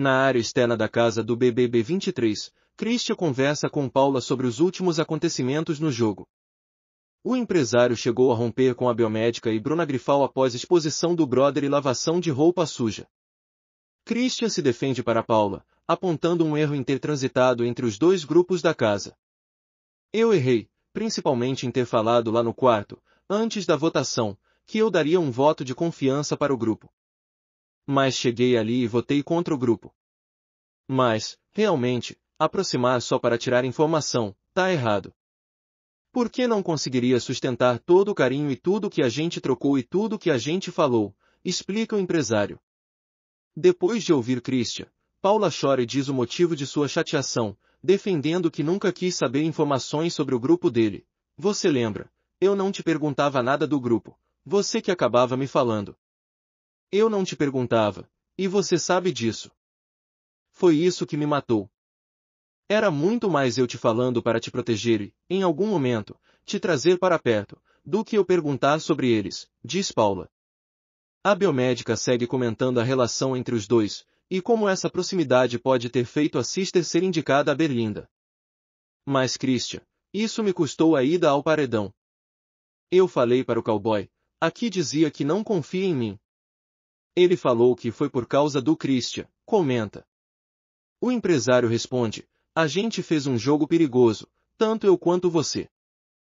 Na área externa da casa do BBB 23, Christian conversa com Paula sobre os últimos acontecimentos no jogo. O empresário chegou a romper com a biomédica e Bruna Grifal após exposição do brother e lavação de roupa suja. Christian se defende para Paula, apontando um erro em ter transitado entre os dois grupos da casa. Eu errei, principalmente em ter falado lá no quarto, antes da votação, que eu daria um voto de confiança para o grupo mas cheguei ali e votei contra o grupo. Mas, realmente, aproximar só para tirar informação, tá errado. Por que não conseguiria sustentar todo o carinho e tudo que a gente trocou e tudo que a gente falou? Explica o empresário. Depois de ouvir Christian, Paula chora e diz o motivo de sua chateação, defendendo que nunca quis saber informações sobre o grupo dele. Você lembra? Eu não te perguntava nada do grupo. Você que acabava me falando. Eu não te perguntava, e você sabe disso. Foi isso que me matou. Era muito mais eu te falando para te proteger e, em algum momento, te trazer para perto, do que eu perguntar sobre eles, diz Paula. A biomédica segue comentando a relação entre os dois, e como essa proximidade pode ter feito a Sister ser indicada a Berlinda. Mas Christian, isso me custou a ida ao paredão. Eu falei para o cowboy, aqui dizia que não confia em mim. Ele falou que foi por causa do Christian, comenta. O empresário responde, a gente fez um jogo perigoso, tanto eu quanto você.